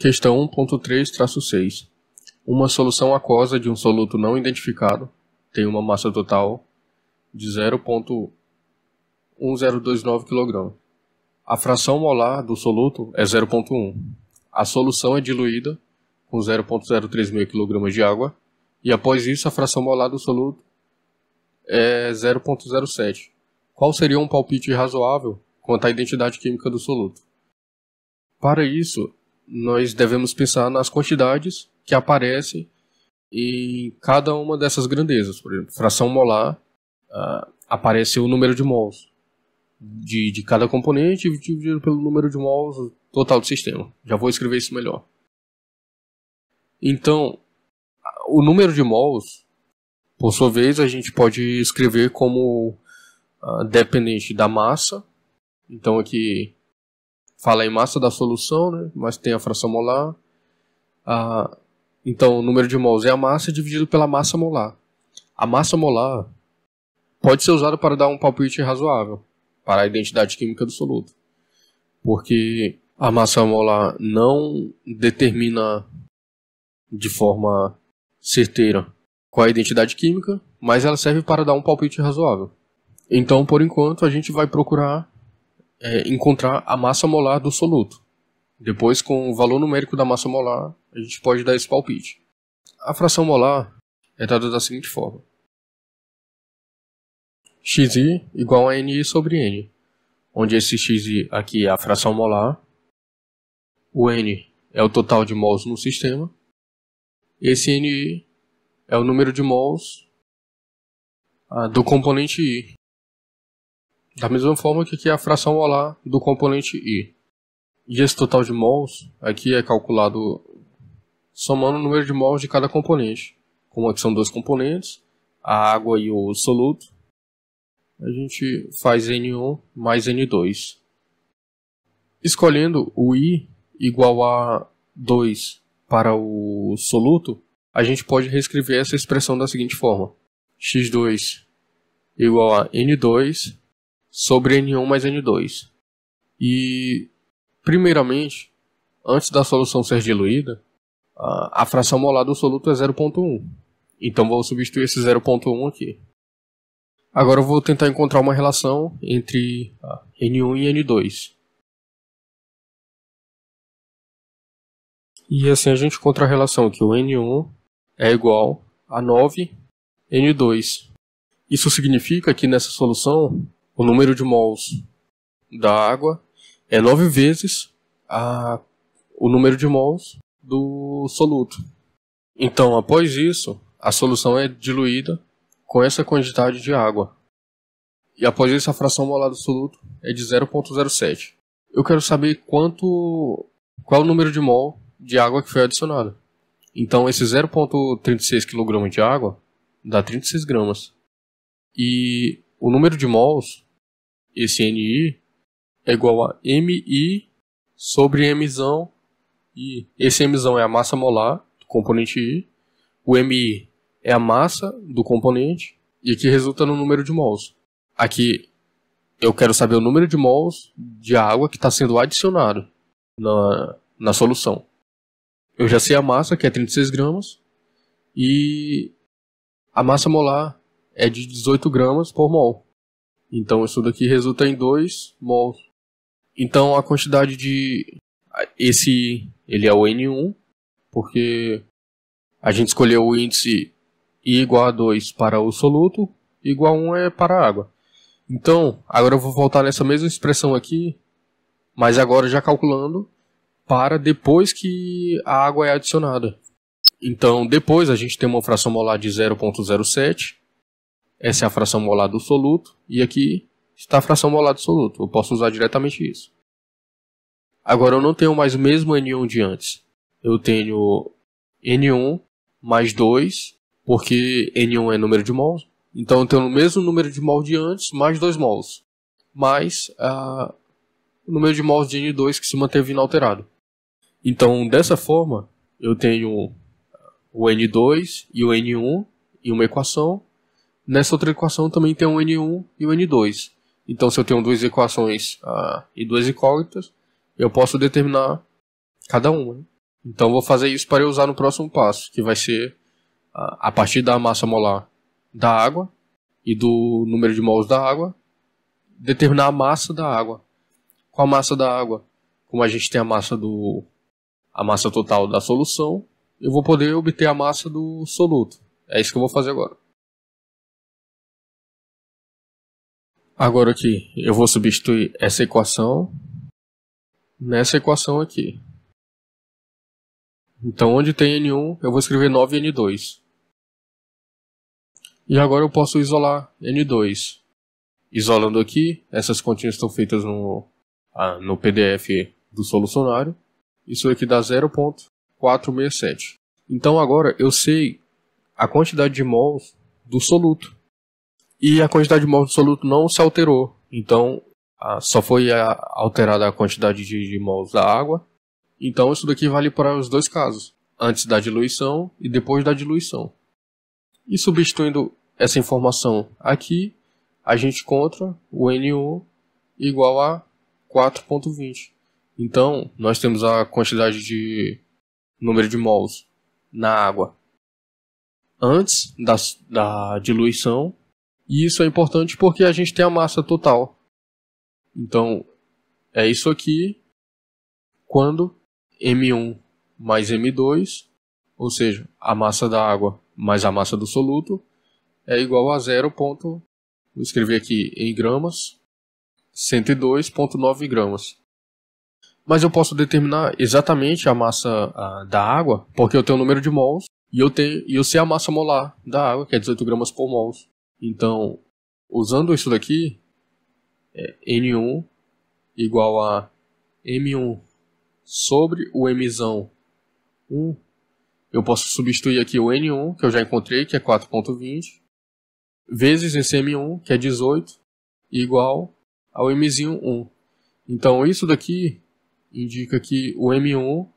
Questão 1.3-6. Uma solução aquosa de um soluto não identificado tem uma massa total de 0.1029 kg. A fração molar do soluto é 0.1. A solução é diluída com 0.036 kg de água e após isso a fração molar do soluto é 0.07. Qual seria um palpite razoável quanto à identidade química do soluto? Para isso, nós devemos pensar nas quantidades que aparecem em cada uma dessas grandezas. Por exemplo, fração molar uh, aparece o número de mols de, de cada componente dividido pelo número de mols total do sistema. Já vou escrever isso melhor. Então, o número de mols, por sua vez, a gente pode escrever como uh, dependente da massa. Então, aqui fala em massa da solução, né? mas tem a fração molar. Ah, então, o número de mols é a massa dividido pela massa molar. A massa molar pode ser usada para dar um palpite razoável para a identidade química do soluto, porque a massa molar não determina de forma certeira qual é a identidade química, mas ela serve para dar um palpite razoável. Então, por enquanto, a gente vai procurar é, encontrar a massa molar do soluto. Depois, com o valor numérico da massa molar, a gente pode dar esse palpite. A fração molar é dada da seguinte forma: xi igual a ni sobre n, onde esse xi aqui é a fração molar, o n é o total de mols no sistema, esse ni é o número de mols ah, do componente i, da mesma forma que aqui é a fração molar do componente I. E esse total de mols aqui é calculado somando o número de mols de cada componente. Como aqui são dois componentes, a água e o soluto, a gente faz N1 mais N2. Escolhendo o I igual a 2 para o soluto, a gente pode reescrever essa expressão da seguinte forma. x2 igual a N2 sobre N1 mais N2. E, primeiramente, antes da solução ser diluída, a fração molar do soluto é 0.1. Então vou substituir esse 0.1 aqui. Agora eu vou tentar encontrar uma relação entre N1 e N2. E assim a gente encontra a relação que o N1 é igual a 9N2. Isso significa que nessa solução o número de mols da água é nove vezes a, o número de mols do soluto. Então, após isso, a solução é diluída com essa quantidade de água. E após isso, a fração molar do soluto é de 0,07. Eu quero saber quanto, qual o número de mol de água que foi adicionado. Então, esse 0,36 kg de água dá 36 gramas. E o número de mols esse NI é igual a MI sobre m e Esse m é a massa molar do componente I. O MI é a massa do componente e aqui resulta no número de mols. Aqui eu quero saber o número de mols de água que está sendo adicionado na, na solução. Eu já sei a massa, que é 36 gramas, e a massa molar é de 18 gramas por mol. Então isso daqui resulta em 2 mols. Então a quantidade de esse ele é o N1, porque a gente escolheu o índice I igual a 2 para o soluto, igual a 1 é para a água. Então, agora eu vou voltar nessa mesma expressão aqui, mas agora já calculando para depois que a água é adicionada. Então, depois a gente tem uma fração molar de 0.07 essa é a fração molar do soluto e aqui está a fração molar do soluto. Eu posso usar diretamente isso. Agora eu não tenho mais o mesmo N1 de antes. Eu tenho N1 mais 2, porque N1 é número de mols. Então eu tenho o mesmo número de mols de antes, mais 2 mols. Mais ah, o número de mols de N2 que se manteve inalterado. Então dessa forma eu tenho o N2 e o N1 em uma equação Nessa outra equação também tem um N1 e um N2. Então, se eu tenho duas equações ah, e duas incógnitas, eu posso determinar cada uma. Né? Então, vou fazer isso para eu usar no próximo passo, que vai ser ah, a partir da massa molar da água e do número de mols da água, determinar a massa da água. Com a massa da água, como a gente tem a massa do a massa total da solução, eu vou poder obter a massa do soluto. É isso que eu vou fazer agora. Agora aqui, eu vou substituir essa equação nessa equação aqui. Então, onde tem N1, eu vou escrever 9N2. E agora eu posso isolar N2. Isolando aqui, essas continhas estão feitas no, ah, no PDF do solucionário. Isso aqui dá 0.467. Então agora eu sei a quantidade de mols do soluto e a quantidade de mols soluto não se alterou. Então, a, só foi a, alterada a quantidade de, de mols da água. Então, isso daqui vale para os dois casos, antes da diluição e depois da diluição. E substituindo essa informação aqui, a gente encontra o NO igual a 4.20. Então, nós temos a quantidade de número de mols na água antes da, da diluição e isso é importante porque a gente tem a massa total. Então, é isso aqui quando M1 mais M2, ou seja, a massa da água mais a massa do soluto, é igual a 0. Vou escrever aqui em gramas, 102,9 gramas. Mas eu posso determinar exatamente a massa a, da água, porque eu tenho o número de mols e eu, tenho, e eu sei a massa molar da água, que é 18 gramas por mols. Então, usando isso daqui, é N1 igual a M1 sobre o M1 Eu posso substituir aqui o N1, que eu já encontrei, que é 4.20, vezes esse M1, que é 18, igual ao m 1. Então, isso daqui indica que o M1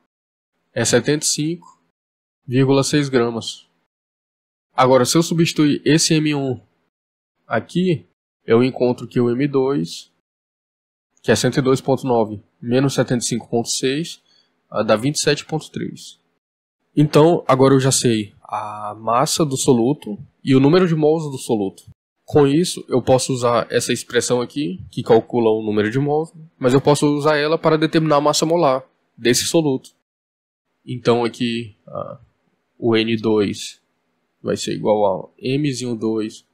é 75,6 gramas. Agora, se eu substituir esse M1 Aqui eu encontro que o M2, que é 102.9 menos 75.6, ah, dá 27.3. Então, agora eu já sei a massa do soluto e o número de mols do soluto. Com isso, eu posso usar essa expressão aqui, que calcula o número de mols, mas eu posso usar ela para determinar a massa molar desse soluto. Então aqui, ah, o N2 vai ser igual a M2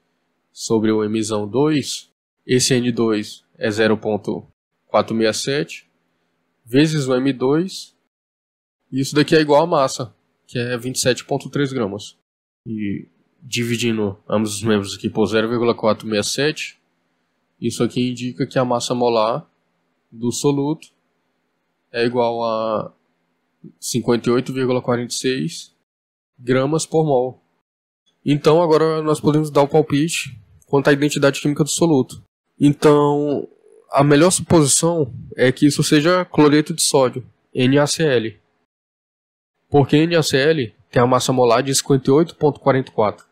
sobre o emissão 2, esse N2 é 0.467 vezes o M2, e isso daqui é igual à massa, que é 27.3 gramas. E dividindo ambos os membros aqui por 0,467, isso aqui indica que a massa molar do soluto é igual a 58,46 gramas por mol. Então agora nós podemos dar o palpite quanto à identidade química do soluto. Então, a melhor suposição é que isso seja cloreto de sódio, NaCl. Porque NaCl tem a massa molar de 58,44.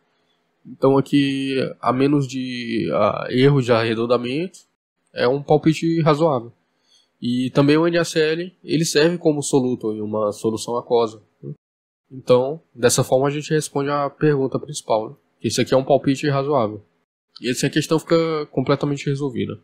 Então aqui, a menos de a, de arredondamento, é um palpite razoável. E também o NaCl, ele serve como soluto em uma solução aquosa. Né? Então, dessa forma a gente responde a pergunta principal, né? Esse aqui é um palpite razoável. E essa questão fica completamente resolvida.